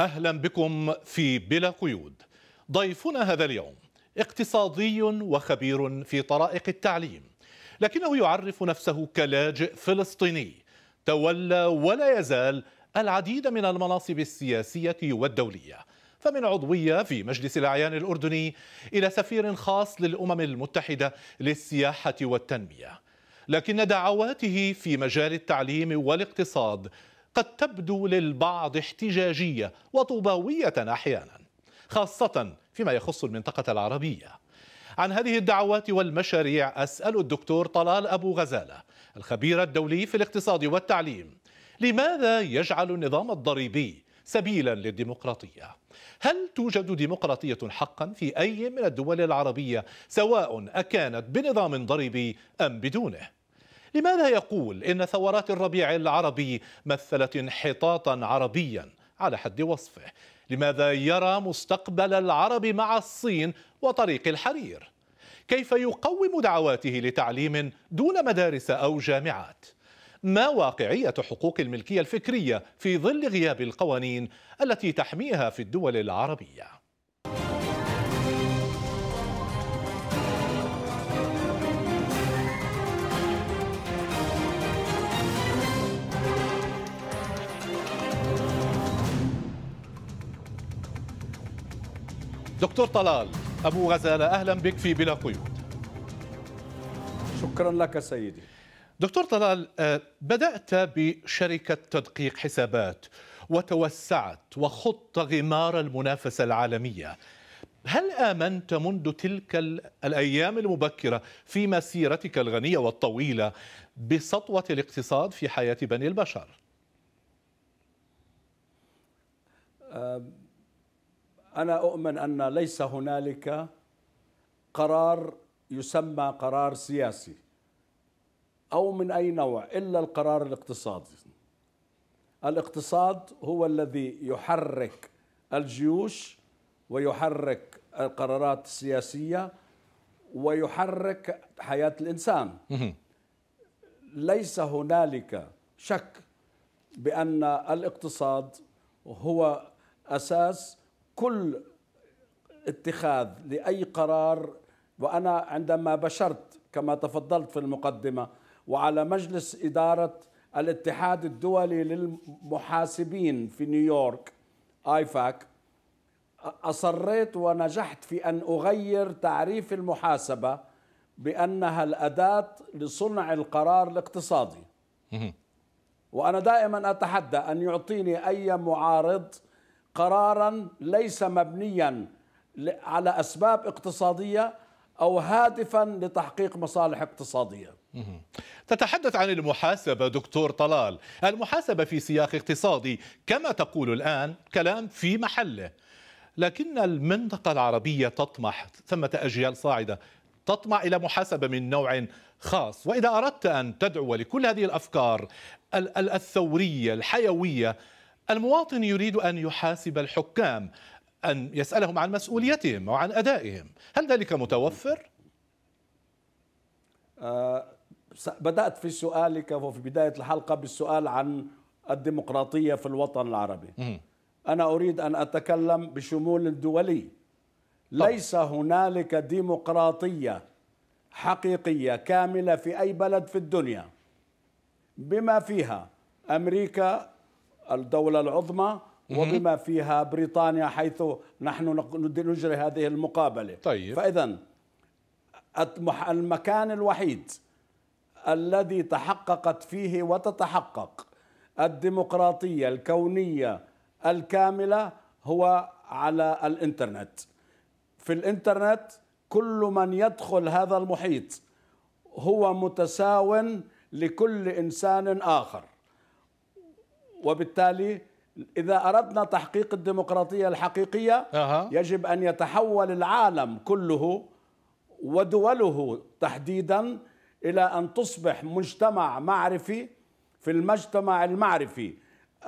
اهلا بكم في بلا قيود. ضيفنا هذا اليوم اقتصادي وخبير في طرائق التعليم، لكنه يعرف نفسه كلاجئ فلسطيني، تولى ولا يزال العديد من المناصب السياسيه والدوليه. فمن عضوية في مجلس الأعيان الأردني إلى سفير خاص للأمم المتحدة للسياحة والتنمية لكن دعواته في مجال التعليم والاقتصاد قد تبدو للبعض احتجاجيه وطوباويه احيانا خاصه فيما يخص المنطقه العربيه عن هذه الدعوات والمشاريع اسال الدكتور طلال ابو غزاله الخبير الدولي في الاقتصاد والتعليم لماذا يجعل النظام الضريبي سبيلا للديمقراطيه هل توجد ديمقراطيه حقا في اي من الدول العربيه سواء اكانت بنظام ضريبي ام بدونه لماذا يقول إن ثورات الربيع العربي مثلت انحطاطا عربيا على حد وصفه لماذا يرى مستقبل العرب مع الصين وطريق الحرير كيف يقوم دعواته لتعليم دون مدارس أو جامعات ما واقعية حقوق الملكية الفكرية في ظل غياب القوانين التي تحميها في الدول العربية دكتور طلال أبو غزالة أهلا بك في بلا قيود شكرا لك سيدي دكتور طلال آه، بدأت بشركة تدقيق حسابات وتوسعت وخط غمار المنافسة العالمية هل آمنت منذ تلك الأيام المبكرة في مسيرتك الغنية والطويلة بسطوة الاقتصاد في حياة بني البشر؟ آه، انا اؤمن ان ليس هنالك قرار يسمى قرار سياسي او من اي نوع الا القرار الاقتصادي الاقتصاد هو الذي يحرك الجيوش ويحرك القرارات السياسيه ويحرك حياه الانسان ليس هنالك شك بان الاقتصاد هو اساس كل اتخاذ لاي قرار وانا عندما بشرت كما تفضلت في المقدمه وعلى مجلس اداره الاتحاد الدولي للمحاسبين في نيويورك ايفاك اصريت ونجحت في ان اغير تعريف المحاسبه بانها الاداه لصنع القرار الاقتصادي وانا دائما اتحدى ان يعطيني اي معارض قرارا ليس مبنيا على اسباب اقتصاديه او هادفا لتحقيق مصالح اقتصاديه. تتحدث عن المحاسبه دكتور طلال، المحاسبه في سياق اقتصادي كما تقول الان كلام في محله. لكن المنطقه العربيه تطمح، ثمه اجيال صاعده تطمع الى محاسبه من نوع خاص، واذا اردت ان تدعو لكل هذه الافكار الثوريه الحيويه المواطن يريد أن يحاسب الحكام أن يسألهم عن مسؤوليتهم وعن أدائهم هل ذلك متوفر؟ آه، بدأت في سؤالك وفي بداية الحلقة بالسؤال عن الديمقراطية في الوطن العربي أنا أريد أن أتكلم بشمول دولي ليس هنالك ديمقراطية حقيقية كاملة في أي بلد في الدنيا بما فيها أمريكا الدولة العظمى وبما فيها بريطانيا حيث نحن نجري هذه المقابلة طيب. فإذا المكان الوحيد الذي تحققت فيه وتتحقق الديمقراطية الكونية الكاملة هو على الإنترنت في الإنترنت كل من يدخل هذا المحيط هو متساو لكل إنسان آخر وبالتالي إذا أردنا تحقيق الديمقراطية الحقيقية أه. يجب أن يتحول العالم كله ودوله تحديدا إلى أن تصبح مجتمع معرفي في المجتمع المعرفي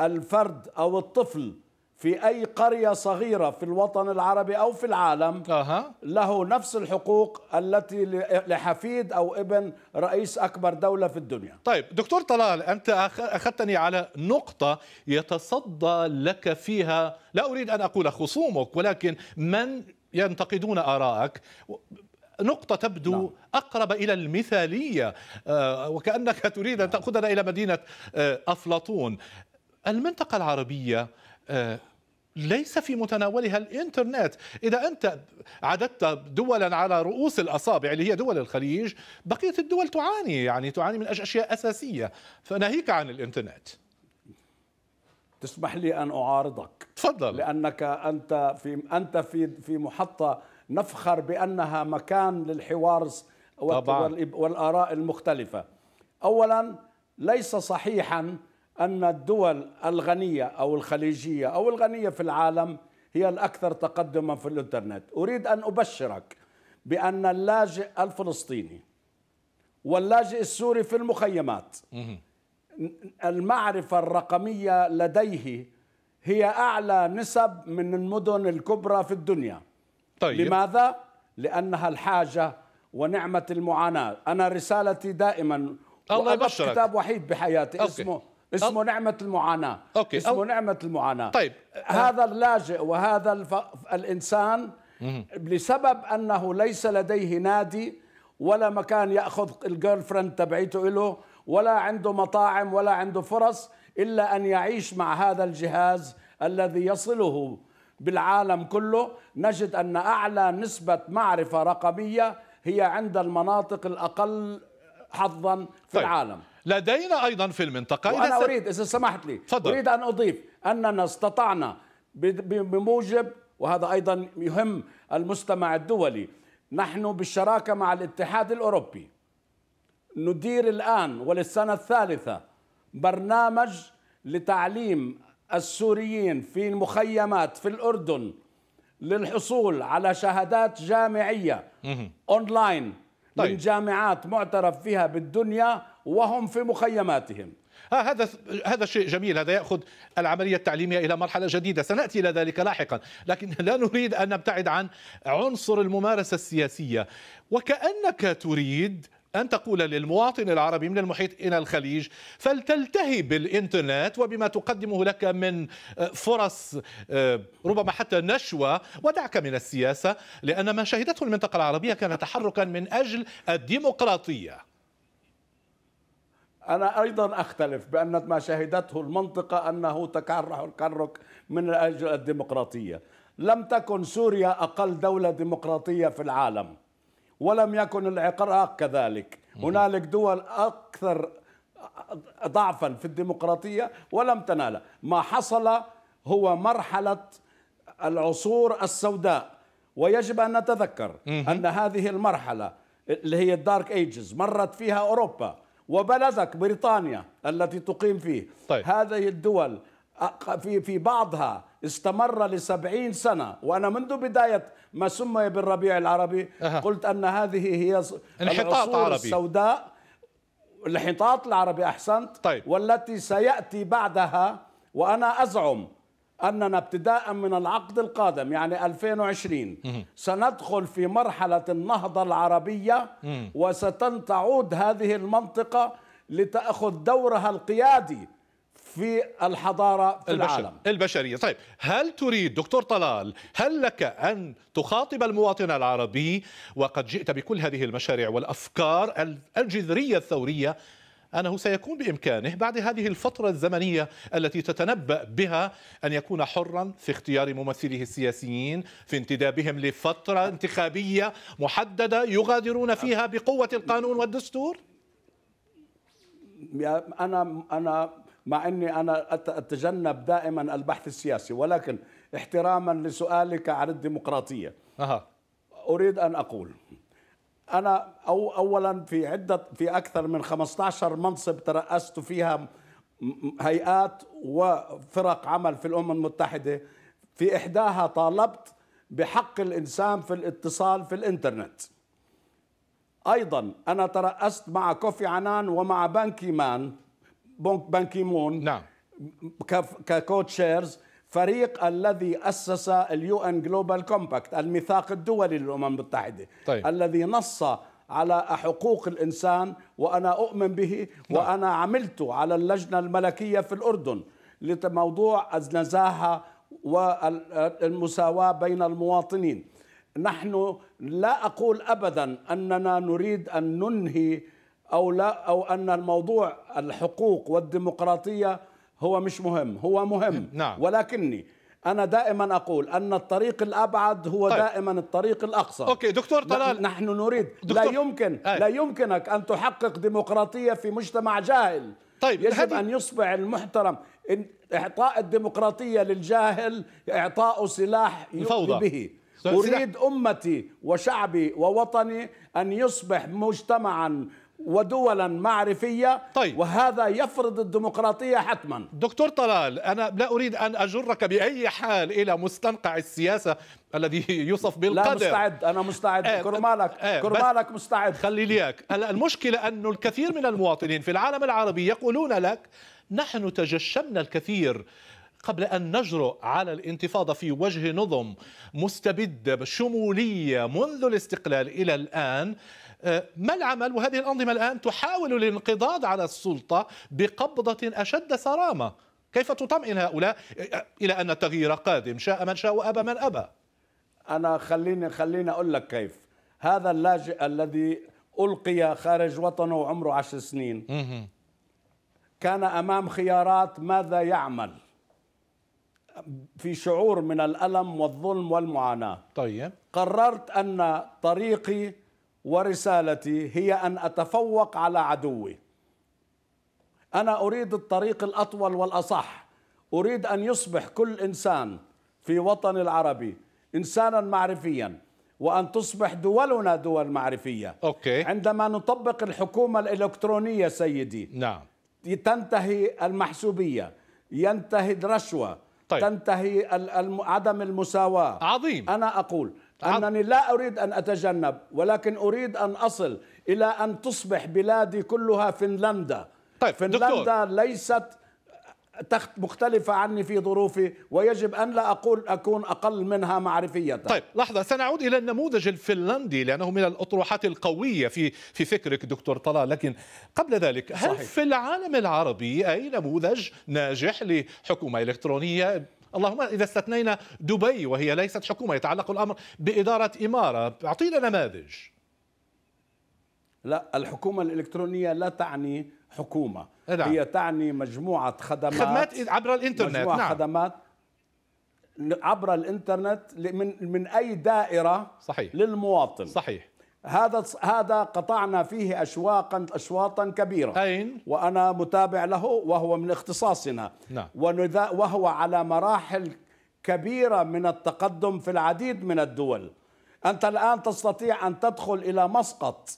الفرد أو الطفل في أي قرية صغيرة في الوطن العربي أو في العالم أه. له نفس الحقوق التي لحفيد أو ابن رئيس أكبر دولة في الدنيا طيب دكتور طلال أنت أخذتني على نقطة يتصدى لك فيها لا أريد أن أقول خصومك ولكن من ينتقدون آرائك نقطة تبدو نعم. أقرب إلى المثالية آه، وكأنك تريد أن نعم. تأخذنا إلى مدينة آه، أفلاطون المنطقة العربية آه، ليس في متناولها الانترنت إذا أنت عددت دولا على رؤوس الأصابع اللي هي دول الخليج بقية الدول تعاني يعني تعاني من أشياء أساسية فناهيك عن الانترنت تسمح لي أن أعارضك تفضل لأنك أنت في أنت في في محطة نفخر بأنها مكان للحوار طبعا. والآراء المختلفة أولا ليس صحيحا أن الدول الغنية أو الخليجية أو الغنية في العالم هي الأكثر تقدما في الإنترنت أريد أن أبشرك بأن اللاجئ الفلسطيني واللاجئ السوري في المخيمات المعرفة الرقمية لديه هي أعلى نسب من المدن الكبرى في الدنيا طيب. لماذا؟ لأنها الحاجة ونعمة المعاناة أنا رسالتي دائما الله يبشرك كتاب وحيد بحياتي أوكي. اسمه اسمه أو. نعمه المعاناه أوكي. اسمه أو. نعمه المعاناه طيب آه. هذا اللاجئ وهذا الف... الانسان مم. لسبب انه ليس لديه نادي ولا مكان ياخذ الجيرل فريند تبعيته له ولا عنده مطاعم ولا عنده فرص الا ان يعيش مع هذا الجهاز الذي يصله بالعالم كله نجد ان اعلى نسبه معرفه رقميه هي عند المناطق الاقل حظا في طيب. العالم لدينا ايضا في المنطقه وانا إذا اريد اذا سمحت لي فضل. اريد ان اضيف اننا استطعنا بموجب وهذا ايضا يهم المستمع الدولي نحن بالشراكه مع الاتحاد الاوروبي ندير الان وللسنه الثالثه برنامج لتعليم السوريين في المخيمات في الاردن للحصول على شهادات جامعيه اونلاين طيب. من جامعات معترف فيها بالدنيا وهم في مخيماتهم آه هذا هذا شيء جميل هذا ياخذ العمليه التعليميه الى مرحله جديده سناتي الى ذلك لاحقا لكن لا نريد ان نبتعد عن عنصر الممارسه السياسيه وكانك تريد أن تقول للمواطن العربي من المحيط إلى الخليج فلتلتهي بالإنترنت وبما تقدمه لك من آه، فرص آه، ربما حتى نشوة ودعك من السياسة لأن ما شهدته المنطقة العربية كان تحركا من أجل الديمقراطية أنا أيضا أختلف بأن ما شهدته المنطقة أنه تكرح الكرك من أجل الديمقراطية لم تكن سوريا أقل دولة ديمقراطية في العالم ولم يكن العراق كذلك هنالك دول أكثر ضعفا في الديمقراطية ولم تنال ما حصل هو مرحلة العصور السوداء ويجب أن نتذكر أن هذه المرحلة اللي هي الدارك ايجز مرت فيها أوروبا وبلدك بريطانيا التي تقيم فيه طيب. هذه الدول في في بعضها استمر لسبعين سنة وأنا منذ بداية ما سمي بالربيع العربي أه. قلت أن هذه هي انحطاط عربي السوداء الانحطاط العربي أحسنت طيب. والتي سيأتي بعدها وأنا أزعم أننا ابتداء من العقد القادم يعني 2020 سندخل في مرحلة النهضة العربية وستعود هذه المنطقة لتأخذ دورها القيادي في الحضارة في البشر. العالم البشرية طيب هل تريد دكتور طلال هل لك أن تخاطب المواطن العربي وقد جئت بكل هذه المشاريع والأفكار الجذرية الثورية أنه سيكون بإمكانه بعد هذه الفترة الزمنية التي تتنبأ بها أن يكون حرا في اختيار ممثليه السياسيين في انتدابهم لفترة انتخابية محددة يغادرون فيها بقوة القانون والدستور أنا أنا مع أني أنا أتجنب دائما البحث السياسي ولكن احتراما لسؤالك عن الديمقراطية أها. أريد أن أقول انا أو اولا في عده في اكثر من 15 منصب ترأست فيها هيئات وفرق عمل في الامم المتحده في احداها طالبت بحق الانسان في الاتصال في الانترنت ايضا انا ترأست مع كوفي عنان ومع بانكي مان بانكي مون نعم ككوتشيرز فريق الذي اسس اليو ان جلوبال كومباكت الميثاق الدولي للامم المتحده طيب. الذي نص على حقوق الانسان وانا اؤمن به نعم. وانا عملت على اللجنه الملكيه في الاردن لموضوع النزاهه والمساواه بين المواطنين نحن لا اقول ابدا اننا نريد ان ننهي او لا او ان الموضوع الحقوق والديمقراطيه هو مش مهم هو مهم نعم. ولكني أنا دائما أقول أن الطريق الأبعد هو طيب. دائما الطريق الأقصى أوكي دكتور طلال نحن نريد دكتور. لا يمكن أي. لا يمكنك أن تحقق ديمقراطية في مجتمع جاهل طيب يجب هذه... أن يصبح المحترم إن إعطاء الديمقراطية للجاهل إعطاء سلاح يؤذي به أريد أمتي وشعبي ووطني أن يصبح مجتمعا ودولا معرفية طيب. وهذا يفرض الديمقراطية حتما دكتور طلال أنا لا أريد أن أجرك بأي حال إلى مستنقع السياسة الذي يوصف بالقدر لا مستعد أنا مستعد آه كرمالك آه كرمالك مستعد خلي ليك المشكلة أن الكثير من المواطنين في العالم العربي يقولون لك نحن تجشمنا الكثير قبل أن نجرؤ على الانتفاضة في وجه نظم مستبدة شمولية منذ الاستقلال إلى الآن آه، ما العمل وهذه الأنظمة الآن تحاول الانقضاض على السلطة بقبضة أشد صرامة كيف تطمئن هؤلاء آه، إلى أن التغيير قادم شاء من شاء وأبى من أبى أنا خليني خليني أقول لك كيف هذا اللاجئ الذي ألقي خارج وطنه وعمره عشر سنين كان أمام خيارات ماذا يعمل في شعور من الألم والظلم والمعاناة طيب قررت أن طريقي ورسالتي هي ان اتفوق على عدوي انا اريد الطريق الاطول والاصح اريد ان يصبح كل انسان في وطن العربي انسانا معرفيا وان تصبح دولنا دول معرفيه أوكي. عندما نطبق الحكومه الالكترونيه سيدي نعم تنتهي المحسوبيه ينتهي الرشوه طيب. تنتهي عدم المساواه عظيم انا اقول أنني لا أريد أن أتجنب ولكن أريد أن أصل إلى أن تصبح بلادي كلها فنلندا طيب فنلندا دكتور. ليست تخت مختلفة عني في ظروفي ويجب أن لا أقول أكون أقل منها معرفية طيب لحظة سنعود إلى النموذج الفنلندي لأنه من الأطروحات القوية في في فكرك دكتور طلال لكن قبل ذلك هل صحيح. في العالم العربي أي نموذج ناجح لحكومة إلكترونية اللهم إذا استثنينا دبي وهي ليست حكومة يتعلق الأمر بإدارة إمارة أعطينا نماذج لا الحكومة الإلكترونية لا تعني حكومة إيه نعم. هي تعني مجموعة خدمات خدمات عبر الإنترنت مجموعة نعم. خدمات عبر الإنترنت من من أي دائرة صحيح. للمواطن صحيح هذا هذا قطعنا فيه اشواقا اشواطا كبيره أين؟ وانا متابع له وهو من اختصاصنا نعم. وهو على مراحل كبيره من التقدم في العديد من الدول انت الان تستطيع ان تدخل الى مسقط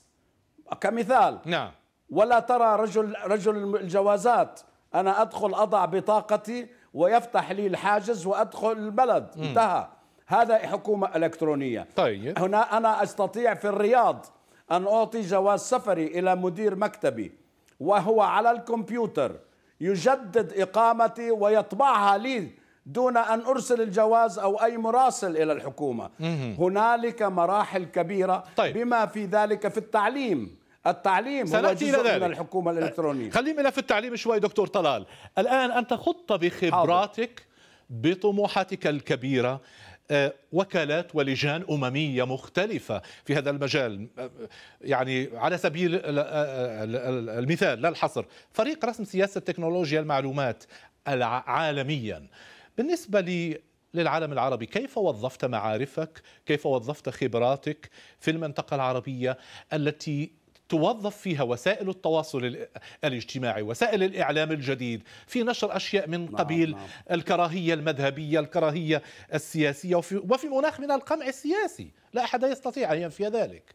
كمثال نعم ولا ترى رجل رجل الجوازات انا ادخل اضع بطاقتي ويفتح لي الحاجز وادخل البلد انتهى م. هذا حكومة إلكترونية طيب. هنا أنا أستطيع في الرياض أن أعطي جواز سفري إلى مدير مكتبي وهو على الكمبيوتر يجدد إقامتي ويطبعها لي دون أن أرسل الجواز أو أي مراسل إلى الحكومة هنالك مراحل كبيرة طيب. بما في ذلك في التعليم التعليم هو جزء إلى ذلك. من الحكومة الإلكترونية خلينا في التعليم شوي دكتور طلال الآن أنت خضت بخبراتك حاضر. بطموحاتك الكبيرة آه، وكالات ولجان أممية مختلفة في هذا المجال آه، يعني على سبيل آه، المثال لا الحصر فريق رسم سياسة تكنولوجيا المعلومات عالميا بالنسبة لي للعالم العربي كيف وظفت معارفك كيف وظفت خبراتك في المنطقة العربية التي توظف فيها وسائل التواصل الاجتماعي وسائل الإعلام الجديد في نشر أشياء من نعم، قبيل نعم. الكراهية المذهبية الكراهية السياسية وفي, وفي مناخ من القمع السياسي لا أحد يستطيع أن ينفي ذلك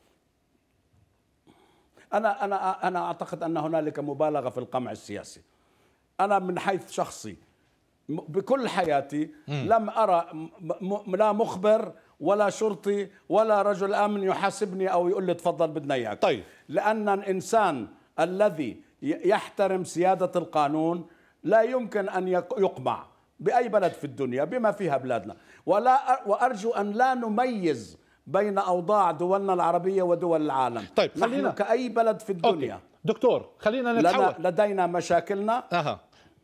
أنا أنا أنا أعتقد أن هنالك مبالغة في القمع السياسي أنا من حيث شخصي بكل حياتي لم أرى لا مخبر ولا شرطي ولا رجل امن يحاسبني او يقول لي تفضل بدنا اياك طيب لان الانسان الذي يحترم سياده القانون لا يمكن ان يقمع باي بلد في الدنيا بما فيها بلادنا ولا وارجو ان لا نميز بين اوضاع دولنا العربيه ودول العالم طيب خلينا نحن كاي بلد في الدنيا أوكي. دكتور خلينا نتحول لدينا مشاكلنا أه.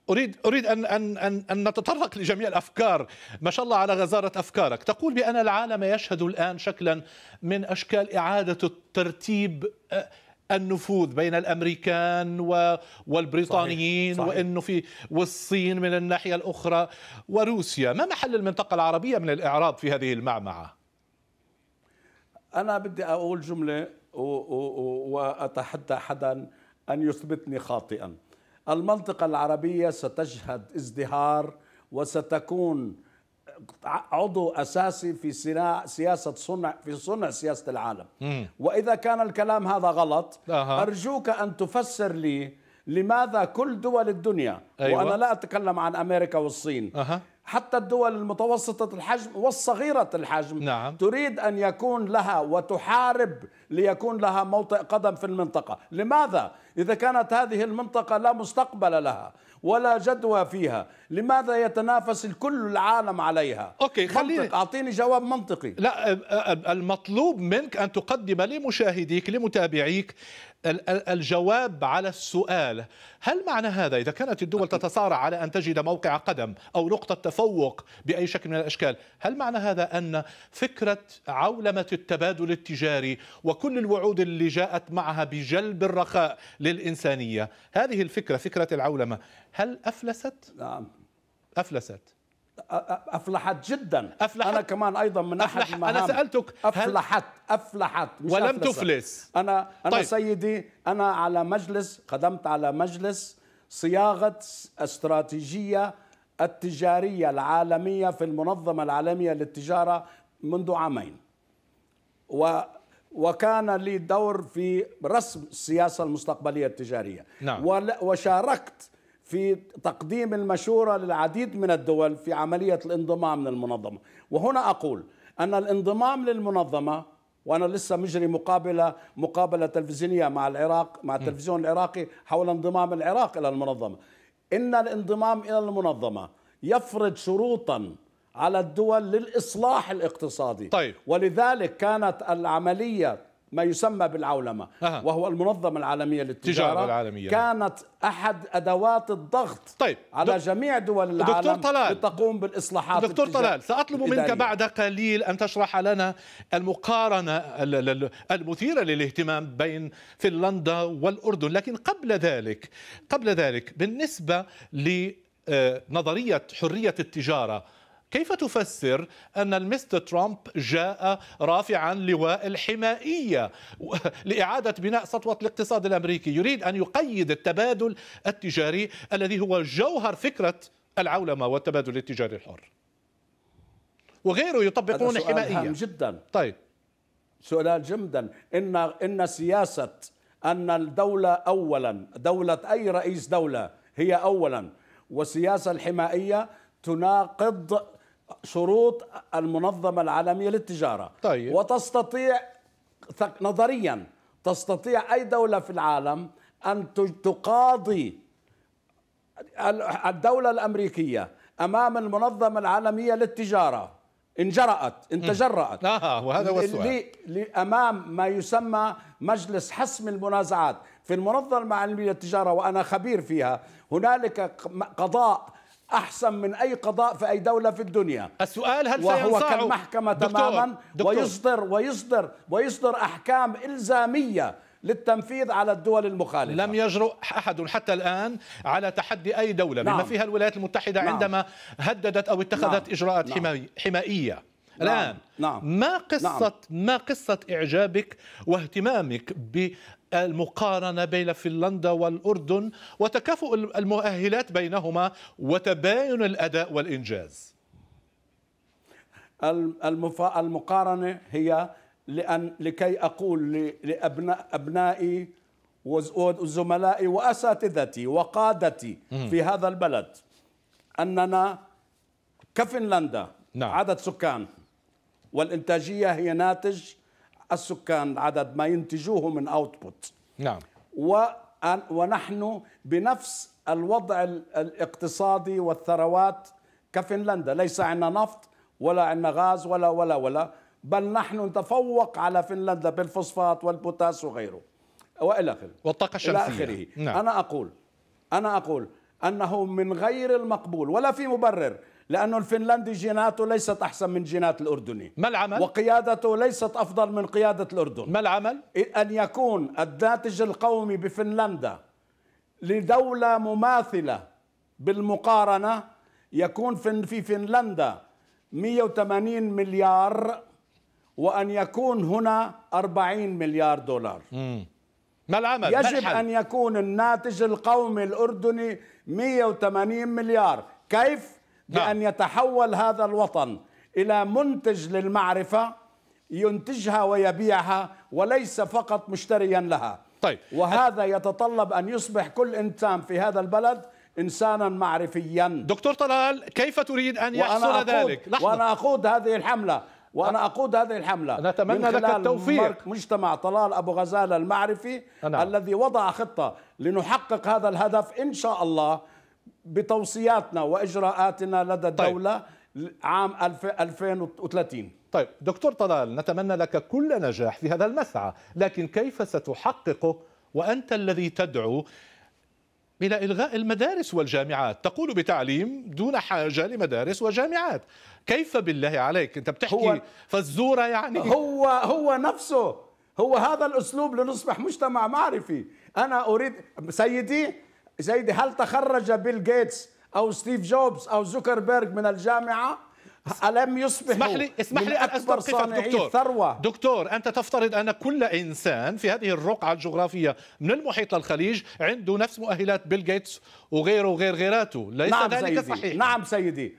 اريد اريد ان ان ان, أن نتطرق لجميع الافكار ما شاء الله على غزاره افكارك تقول بان العالم يشهد الان شكلا من اشكال اعاده الترتيب آه، النفوذ بين الامريكان والبريطانيين صحيح. صحيح. وانه في والصين من الناحيه الاخرى وروسيا، ما محل المنطقه العربيه من الاعراب في هذه المعمعه؟ انا بدي اقول جمله واتحدى حدا ان يثبتني خاطئا. المنطقة العربية ستشهد ازدهار وستكون عضو اساسي في صناع سياسه صنع في صنع سياسه العالم مم. واذا كان الكلام هذا غلط أه. ارجوك ان تفسر لي لماذا كل دول الدنيا أيوة. وانا لا اتكلم عن امريكا والصين أه. حتى الدول المتوسطة الحجم والصغيرة الحجم نعم. تريد أن يكون لها وتحارب ليكون لها موطئ قدم في المنطقة لماذا؟ إذا كانت هذه المنطقة لا مستقبل لها ولا جدوى فيها لماذا يتنافس الكل العالم عليها أوكي خليني أعطيني جواب منطقي لا المطلوب منك أن تقدم لمشاهديك لمتابعيك الجواب على السؤال هل معنى هذا إذا كانت الدول تتصارع على أن تجد موقع قدم أو نقطة تفوق بأي شكل من الأشكال هل معنى هذا أن فكرة عولمة التبادل التجاري وكل الوعود اللي جاءت معها بجلب الرخاء للإنسانية هذه الفكرة فكرة العولمة هل أفلست؟ نعم أفلست افلحت جدا أفلحت انا كمان ايضا من احد أفلح المهام انا سالتك افلحت افلحت مش ولم أفلسة. تفلس انا انا طيب. سيدي انا على مجلس قدمت على مجلس صياغه استراتيجيه التجاريه العالميه في المنظمه العالميه للتجاره منذ عامين و وكان لي دور في رسم السياسه المستقبليه التجاريه نعم. وشاركت في تقديم المشورة للعديد من الدول في عملية الانضمام للمنظمة وهنا أقول أن الانضمام للمنظمة وأنا لسه مجري مقابلة مقابلة تلفزيونية مع العراق مع التلفزيون العراقي حول انضمام العراق إلى المنظمة إن الانضمام إلى المنظمة يفرض شروطا على الدول للإصلاح الاقتصادي طيب. ولذلك كانت العملية ما يسمى بالعولمة أه. وهو المنظمة العالمية للتجارة العالمية. كانت أحد أدوات الضغط طيب. على جميع دول العالم دكتور طلال. لتقوم بالإصلاحات دكتور طلال سأطلب منك بعد قليل أن تشرح لنا المقارنة المثيرة للاهتمام بين فنلندا والأردن لكن قبل ذلك قبل ذلك بالنسبة لنظرية حرية التجارة كيف تفسر أن المستر ترامب جاء رافعا لواء الحمائية لإعادة بناء سطوة الاقتصاد الأمريكي يريد أن يقيد التبادل التجاري الذي هو جوهر فكرة العولمة والتبادل التجاري الحر وغيره يطبقون هذا الحمائية هام جدا طيب سؤال جدا إن, إن سياسة أن الدولة أولا دولة أي رئيس دولة هي أولا والسياسة الحمائية تناقض شروط المنظمة العالمية للتجارة طيب. وتستطيع نظريا تستطيع أي دولة في العالم أن تقاضي الدولة الأمريكية أمام المنظمة العالمية للتجارة إن جرأت إن تجرأت آه وهذا هو السؤال أمام ما يسمى مجلس حسم المنازعات في المنظمة العالمية للتجارة وأنا خبير فيها هنالك قضاء أحسن من أي قضاء في أي دولة في الدنيا السؤال هل وهو كالمحكمة تماما دكتور. ويصدر ويصدر ويصدر أحكام إلزامية للتنفيذ على الدول المخالفة لم يجرؤ أحد حتى الآن على تحدي أي دولة بما نعم. فيها الولايات المتحدة نعم. عندما هددت أو اتخذت نعم. إجراءات نعم. حمائية نعم. الآن نعم. ما قصة نعم. ما قصة إعجابك واهتمامك ب المقارنة بين فنلندا والأردن وتكافؤ المؤهلات بينهما وتباين الأداء والإنجاز المقارنة هي لأن لكي أقول لأبناء أبنائي وزملائي وأساتذتي وقادتي في هذا البلد أننا كفنلندا نعم. عدد سكان والإنتاجية هي ناتج السكان عدد ما ينتجوه من اوتبوت نعم ونحن بنفس الوضع الاقتصادي والثروات كفنلندا ليس عندنا نفط ولا عندنا غاز ولا ولا ولا بل نحن نتفوق على فنلندا بالفوسفات والبوتاس وغيره والى اخره والطاقه الشمسيه نعم. انا اقول انا اقول انه من غير المقبول ولا في مبرر لأنه الفنلندي جيناته ليست أحسن من جينات الأردني ما العمل؟ وقيادته ليست أفضل من قيادة الأردن ما العمل؟ أن يكون الناتج القومي بفنلندا لدولة مماثلة بالمقارنة يكون في فنلندا 180 مليار وأن يكون هنا 40 مليار دولار مم. ما العمل؟ يجب ما أن يكون الناتج القومي الأردني 180 مليار كيف؟ بأن نعم. يتحول هذا الوطن إلى منتج للمعرفة ينتجها ويبيعها وليس فقط مشتريا لها طيب وهذا يتطلب أن يصبح كل إنسان في هذا البلد انسانا معرفيا دكتور طلال كيف تريد ان يحصل وأنا ذلك لحظة. وانا اقود هذه الحمله وانا اقود هذه الحمله نتمنى لك التوفيق مجتمع طلال ابو غزاله المعرفي أنا. نعم. الذي وضع خطه لنحقق هذا الهدف ان شاء الله بتوصياتنا واجراءاتنا لدى طيب. الدوله طيب. عام 2030 طيب دكتور طلال نتمنى لك كل نجاح في هذا المسعى لكن كيف ستحققه وانت الذي تدعو الى الغاء المدارس والجامعات تقول بتعليم دون حاجه لمدارس وجامعات كيف بالله عليك انت بتحكي فزوره يعني هو هو نفسه هو هذا الاسلوب لنصبح مجتمع معرفي انا اريد سيدي سيدي هل تخرج بيل جيتس أو ستيف جوبز أو زوكربيرج من الجامعة ألم يصبح اسمح لي اسمح لي أن صانعي دكتور ثروه دكتور أنت تفترض أن كل إنسان في هذه الرقعة الجغرافية من المحيط للخليج عنده نفس مؤهلات بيل جيتس وغيره وغير غيراته ليس نعم ذلك سيدي. صحيح نعم سيدي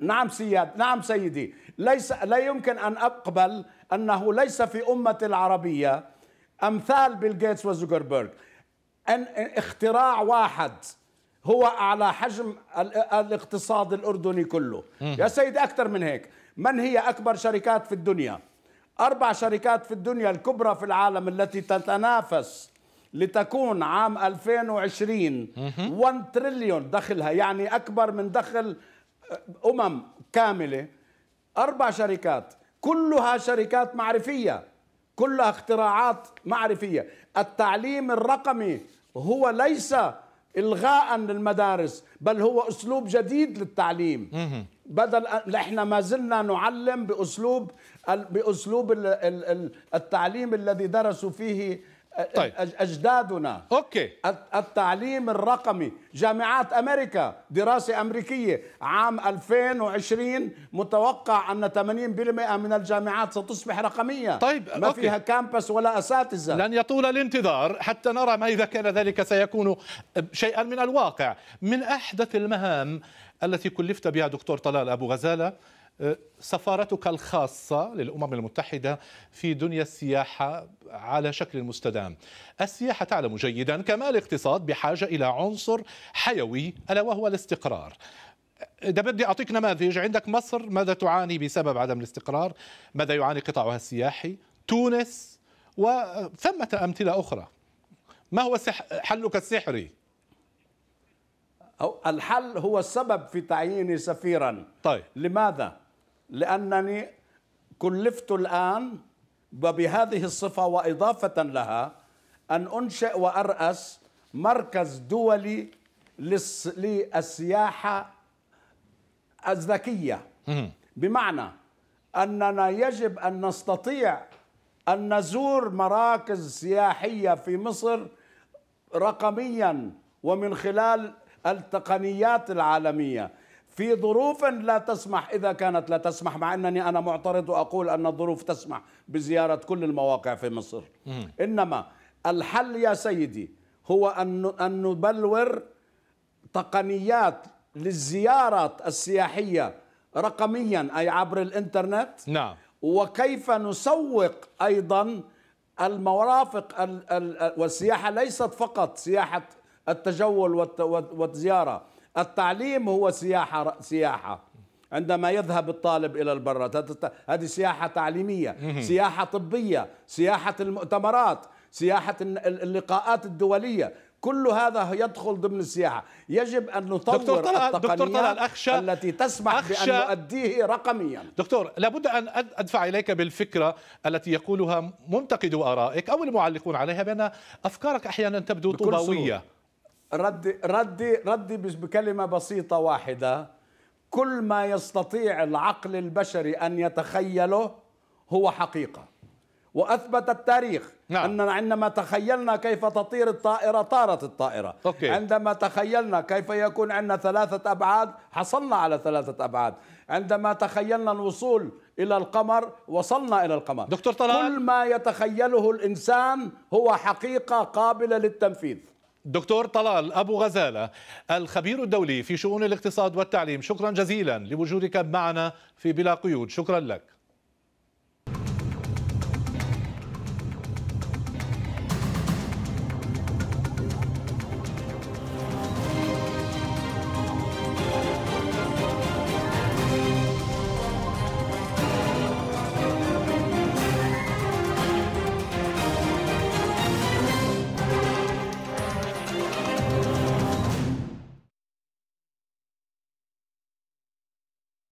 نعم سياد نعم سيدي ليس لا يمكن أن أقبل أنه ليس في أمة العربية أمثال بيل جيتس وزوكربيرغ أن اختراع واحد هو على حجم الاقتصاد الأردني كله يا سيد أكثر من هيك من هي أكبر شركات في الدنيا أربع شركات في الدنيا الكبرى في العالم التي تتنافس لتكون عام 2020 1 تريليون دخلها يعني أكبر من دخل أمم كاملة أربع شركات كلها شركات معرفية كلها اختراعات معرفية التعليم الرقمي هو ليس إلغاء للمدارس بل هو أسلوب جديد للتعليم بدل احنا ما زلنا نعلم باسلوب باسلوب التعليم الذي درسوا فيه طيب. اجدادنا اوكي التعليم الرقمي جامعات امريكا دراسه امريكيه عام 2020 متوقع ان 80% من الجامعات ستصبح رقميه طيب ما أوكي. فيها كامبس ولا اساتذه لن يطول الانتظار حتى نرى ما اذا كان ذلك سيكون شيئا من الواقع من احدث المهام التي كلفت بها دكتور طلال ابو غزاله أه، سفارتك الخاصة للأمم المتحدة في دنيا السياحة على شكل مستدام السياحة تعلم جيدا كما الاقتصاد بحاجة إلى عنصر حيوي ألا وهو الاستقرار ده أه، بدي أعطيك نماذج عندك مصر ماذا تعاني بسبب عدم الاستقرار ماذا يعاني قطاعها السياحي تونس وثمة أمثلة أخرى ما هو حلك السحري؟ الحل هو السبب في تعييني سفيرا طيب لماذا؟ لأنني كلفت الآن وبهذه الصفة وإضافة لها أن أنشئ وأرأس مركز دولي للسياحة الذكية بمعنى أننا يجب أن نستطيع أن نزور مراكز سياحية في مصر رقميا ومن خلال التقنيات العالمية في ظروف لا تسمح إذا كانت لا تسمح مع أنني أنا معترض وأقول أن الظروف تسمح بزيارة كل المواقع في مصر إنما الحل يا سيدي هو أن نبلور تقنيات للزيارة السياحية رقميا أي عبر الإنترنت نعم وكيف نسوق أيضا المرافق والسياحة ليست فقط سياحة التجول والزيارة التعليم هو سياحة سياحة عندما يذهب الطالب إلى البرة هذه سياحة تعليمية سياحة طبية سياحة المؤتمرات سياحة اللقاءات الدولية كل هذا يدخل ضمن السياحة يجب أن نطور دكتور طلال دكتور طلال أخشى التي تسمح أخشى بأن نؤديه رقميا دكتور لابد أن أدفع إليك بالفكرة التي يقولها منتقد آرائك أو المعلقون عليها بأن أفكارك أحيانا تبدو طوباوية ردي ردي ردي بكلمه بسيطه واحده كل ما يستطيع العقل البشري ان يتخيله هو حقيقه واثبت التاريخ نعم. اننا عندما تخيلنا كيف تطير الطائره طارت الطائره أوكي. عندما تخيلنا كيف يكون عندنا ثلاثه ابعاد حصلنا على ثلاثه ابعاد عندما تخيلنا الوصول الى القمر وصلنا الى القمر دكتور طلال كل ما يتخيله الانسان هو حقيقه قابله للتنفيذ دكتور طلال أبو غزالة الخبير الدولي في شؤون الاقتصاد والتعليم شكرا جزيلا لوجودك معنا في بلا قيود شكرا لك